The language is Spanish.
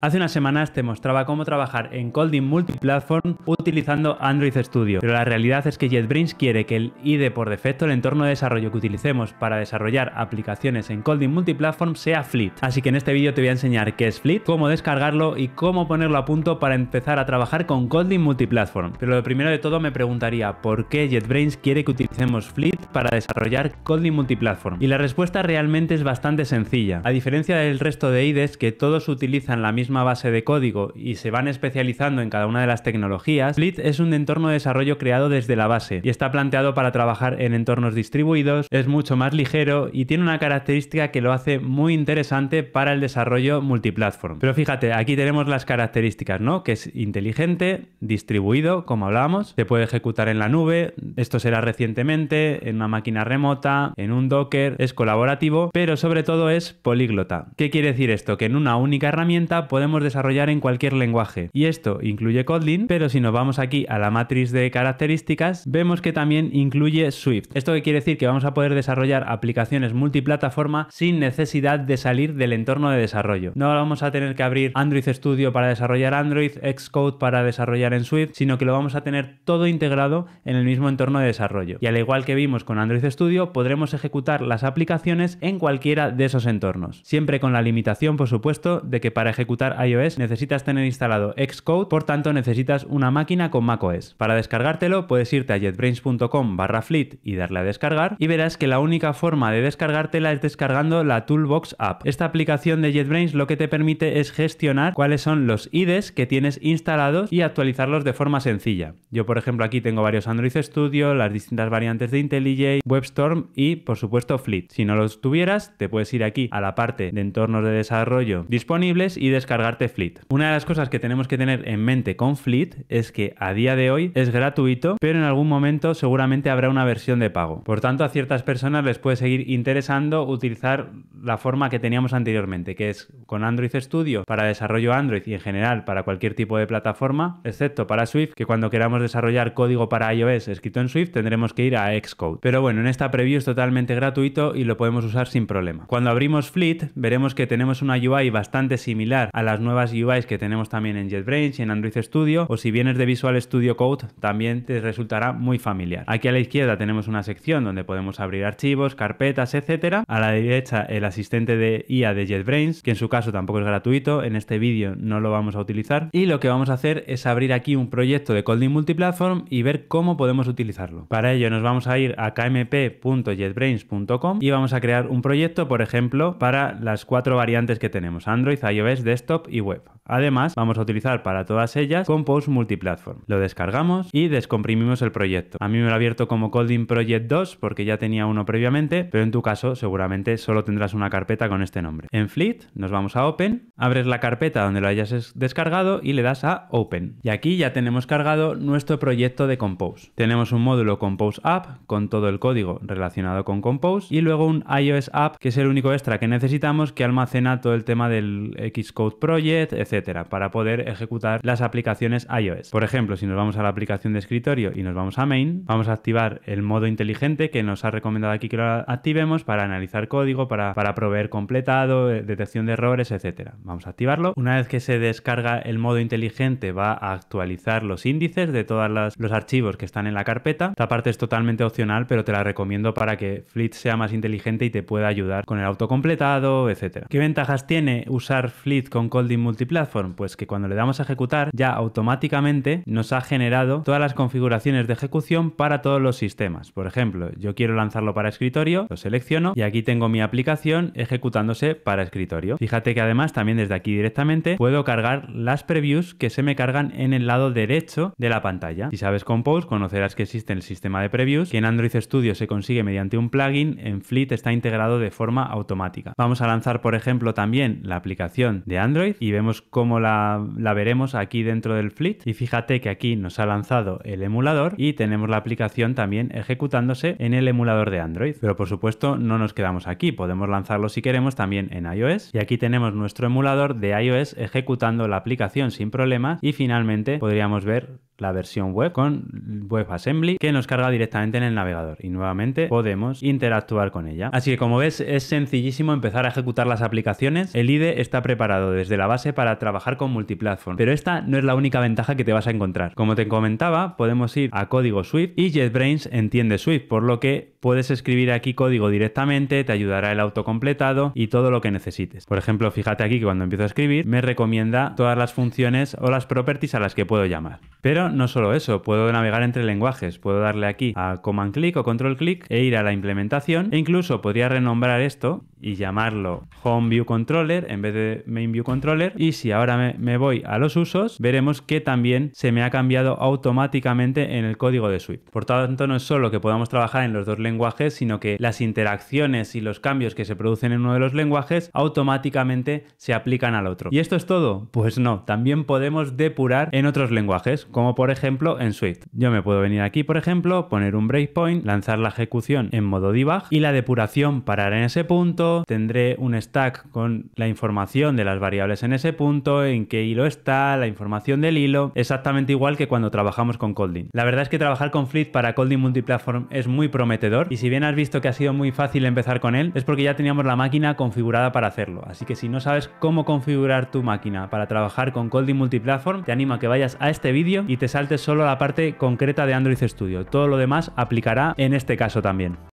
Hace unas semanas te mostraba cómo trabajar en Colding Multiplatform utilizando Android Studio, pero la realidad es que JetBrains quiere que el IDE por defecto, el entorno de desarrollo que utilicemos para desarrollar aplicaciones en Colding Multiplatform, sea Fleet. Así que en este vídeo te voy a enseñar qué es Fleet, cómo descargarlo y cómo ponerlo a punto para empezar a trabajar con Colding Multiplatform. Pero lo primero de todo me preguntaría por qué JetBrains quiere que utilicemos Fleet para desarrollar Colding Multiplatform. Y la respuesta realmente es bastante sencilla. A diferencia del resto de IDEs que todos utilizan la misma base de código y se van especializando en cada una de las tecnologías, Split es un entorno de desarrollo creado desde la base y está planteado para trabajar en entornos distribuidos, es mucho más ligero y tiene una característica que lo hace muy interesante para el desarrollo multiplatform. Pero fíjate, aquí tenemos las características, ¿no? Que es inteligente, distribuido, como hablábamos, se puede ejecutar en la nube, esto será recientemente, en una máquina remota, en un Docker, es colaborativo, pero sobre todo es políglota. ¿Qué quiere decir esto? Que en una única herramienta puede podemos desarrollar en cualquier lenguaje. Y esto incluye Kotlin, pero si nos vamos aquí a la matriz de características, vemos que también incluye Swift. Esto que quiere decir que vamos a poder desarrollar aplicaciones multiplataforma sin necesidad de salir del entorno de desarrollo. No vamos a tener que abrir Android Studio para desarrollar Android, Xcode para desarrollar en Swift, sino que lo vamos a tener todo integrado en el mismo entorno de desarrollo. Y al igual que vimos con Android Studio, podremos ejecutar las aplicaciones en cualquiera de esos entornos. Siempre con la limitación, por supuesto, de que para ejecutar iOS necesitas tener instalado Xcode, por tanto necesitas una máquina con macOS. Para descargártelo puedes irte a jetbrains.com barra fleet y darle a descargar y verás que la única forma de descargártela es descargando la Toolbox App. Esta aplicación de JetBrains lo que te permite es gestionar cuáles son los IDs que tienes instalados y actualizarlos de forma sencilla. Yo por ejemplo aquí tengo varios Android Studio, las distintas variantes de IntelliJ, WebStorm y por supuesto Fleet. Si no los tuvieras te puedes ir aquí a la parte de entornos de desarrollo disponibles y descargar Fleet. Una de las cosas que tenemos que tener en mente con Fleet es que a día de hoy es gratuito, pero en algún momento seguramente habrá una versión de pago. Por tanto, a ciertas personas les puede seguir interesando utilizar la forma que teníamos anteriormente, que es con Android Studio para desarrollo Android y en general para cualquier tipo de plataforma, excepto para Swift, que cuando queramos desarrollar código para iOS escrito en Swift tendremos que ir a Xcode. Pero bueno, en esta preview es totalmente gratuito y lo podemos usar sin problema. Cuando abrimos Fleet, veremos que tenemos una UI bastante similar a la las nuevas UIs que tenemos también en JetBrains y en Android Studio, o si vienes de Visual Studio Code, también te resultará muy familiar. Aquí a la izquierda tenemos una sección donde podemos abrir archivos, carpetas, etcétera. A la derecha, el asistente de IA de JetBrains, que en su caso tampoco es gratuito, en este vídeo no lo vamos a utilizar. Y lo que vamos a hacer es abrir aquí un proyecto de Colding Multiplatform y ver cómo podemos utilizarlo. Para ello, nos vamos a ir a kmp.jetbrains.com y vamos a crear un proyecto, por ejemplo, para las cuatro variantes que tenemos: Android, iOS, desktop y web. Además, vamos a utilizar para todas ellas Compose Multiplatform. Lo descargamos y descomprimimos el proyecto. A mí me lo ha abierto como Coding Project 2 porque ya tenía uno previamente, pero en tu caso seguramente solo tendrás una carpeta con este nombre. En Fleet nos vamos a Open, abres la carpeta donde lo hayas descargado y le das a Open. Y aquí ya tenemos cargado nuestro proyecto de Compose. Tenemos un módulo Compose App con todo el código relacionado con Compose y luego un iOS App que es el único extra que necesitamos que almacena todo el tema del Xcode Project, etc para poder ejecutar las aplicaciones iOS. Por ejemplo, si nos vamos a la aplicación de escritorio y nos vamos a Main, vamos a activar el modo inteligente que nos ha recomendado aquí que lo activemos para analizar código, para, proveer completado, eh, detección de errores, etcétera. Vamos a activarlo. Una vez que se descarga el modo inteligente, va a actualizar los índices de todos los archivos que están en la carpeta. Esta parte es totalmente opcional, pero te la recomiendo para que Flit sea más inteligente y te pueda ayudar con el autocompletado, etcétera. ¿Qué ventajas tiene usar Flit con Colding Multiplaza? Pues que cuando le damos a ejecutar, ya automáticamente nos ha generado todas las configuraciones de ejecución para todos los sistemas. Por ejemplo, yo quiero lanzarlo para escritorio, lo selecciono y aquí tengo mi aplicación ejecutándose para escritorio. Fíjate que además también desde aquí directamente puedo cargar las previews que se me cargan en el lado derecho de la pantalla. Si sabes Compose, conocerás que existe el sistema de previews, que en Android Studio se consigue mediante un plugin, en Fleet está integrado de forma automática. Vamos a lanzar, por ejemplo, también la aplicación de Android y vemos como la, veremos aquí dentro del Fleet. Y fíjate que aquí nos ha lanzado el emulador y tenemos la aplicación también ejecutándose en el emulador de Android. Pero por supuesto no nos quedamos aquí, podemos lanzarlo si queremos también en iOS. Y aquí tenemos nuestro emulador de iOS ejecutando la aplicación sin problemas y finalmente podríamos ver la versión web con WebAssembly que nos carga directamente en el navegador y nuevamente podemos interactuar con ella. Así que como ves es sencillísimo empezar a ejecutar las aplicaciones. El IDE está preparado desde la base para trabajar con multiplatform, pero esta no es la única ventaja que te vas a encontrar. Como te comentaba, podemos ir a código Swift y JetBrains entiende Swift, por lo que puedes escribir aquí código directamente, te ayudará el autocompletado y todo lo que necesites. Por ejemplo, fíjate aquí que cuando empiezo a escribir me recomienda todas las funciones o las properties a las que puedo llamar. Pero no solo eso, puedo navegar entre lenguajes, puedo darle aquí a command click o control click e ir a la implementación e incluso podría renombrar esto y llamarlo Home View Controller en vez de Main View Controller. Y si ahora me, voy a los usos, veremos que también se me ha cambiado automáticamente en el código de Swift. Por tanto, no es solo que podamos trabajar en los dos lenguajes, sino que las interacciones y los cambios que se producen en uno de los lenguajes automáticamente se aplican al otro. ¿Y esto es todo? Pues no, también podemos depurar en otros lenguajes, como por ejemplo en Swift. Yo me puedo venir aquí, por ejemplo, poner un breakpoint, lanzar la ejecución en modo debug y la depuración parar en ese punto tendré un stack con la información de las variables en ese punto, en qué hilo está, la información del hilo, exactamente igual que cuando trabajamos con Colding. La verdad es que trabajar con Fleet para Colding Multiplatform es muy prometedor y si bien has visto que ha sido muy fácil empezar con él, es porque ya teníamos la máquina configurada para hacerlo. Así que si no sabes cómo configurar tu máquina para trabajar con Colding Multiplatform, te animo a que vayas a este vídeo y te saltes solo la parte concreta de Android Studio. Todo lo demás aplicará en este caso también.